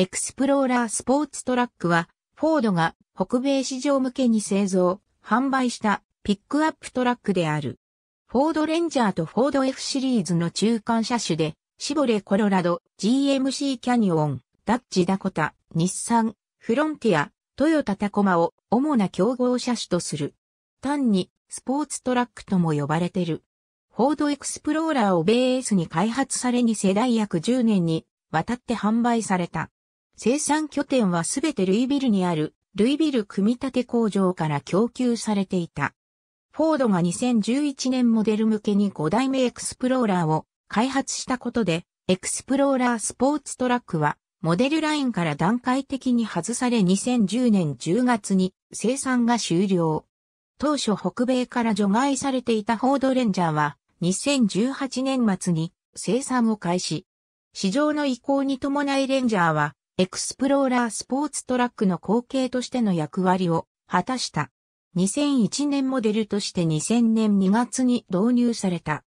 エクスプローラースポーツトラックは、フォードが北米市場向けに製造、販売したピックアップトラックである。フォードレンジャーとフォード F シリーズの中間車種で、シボレコロラド、GMC キャニオン、ダッチダコタ、日産、フロンティア、トヨタタコマを主な競合車種とする。単にスポーツトラックとも呼ばれてる。フォードエクスプローラーをベースに開発され2世代約10年にわたって販売された。生産拠点はすべてルイビルにあるルイビル組み立て工場から供給されていた。フォードが2011年モデル向けに5代目エクスプローラーを開発したことで、エクスプローラースポーツトラックはモデルラインから段階的に外され2010年10月に生産が終了。当初北米から除外されていたフォードレンジャーは2018年末に生産を開始。市場の移行に伴いレンジャーはエクスプローラースポーツトラックの後継としての役割を果たした。2001年モデルとして2000年2月に導入された。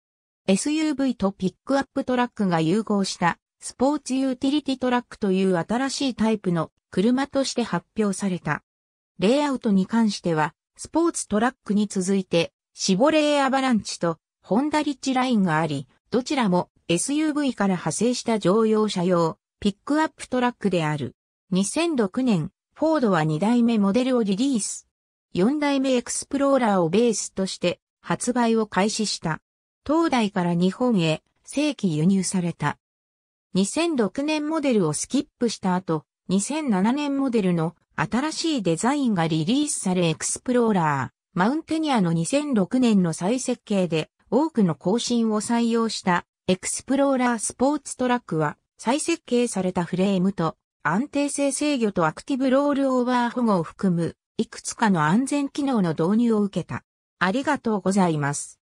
SUV とピックアップトラックが融合したスポーツユーティリティトラックという新しいタイプの車として発表された。レイアウトに関しては、スポーツトラックに続いて、シボレーアバランチとホンダリッチラインがあり、どちらも SUV から派生した乗用車用ピックアップトラックである。2006年、フォードは2代目モデルをリリース。4代目エクスプローラーをベースとして発売を開始した。東大から日本へ正規輸入された。2006年モデルをスキップした後、2007年モデルの新しいデザインがリリースされエクスプローラー、マウンテニアの2006年の再設計で多くの更新を採用したエクスプローラースポーツトラックは再設計されたフレームと安定性制御とアクティブロールオーバー保護を含むいくつかの安全機能の導入を受けた。ありがとうございます。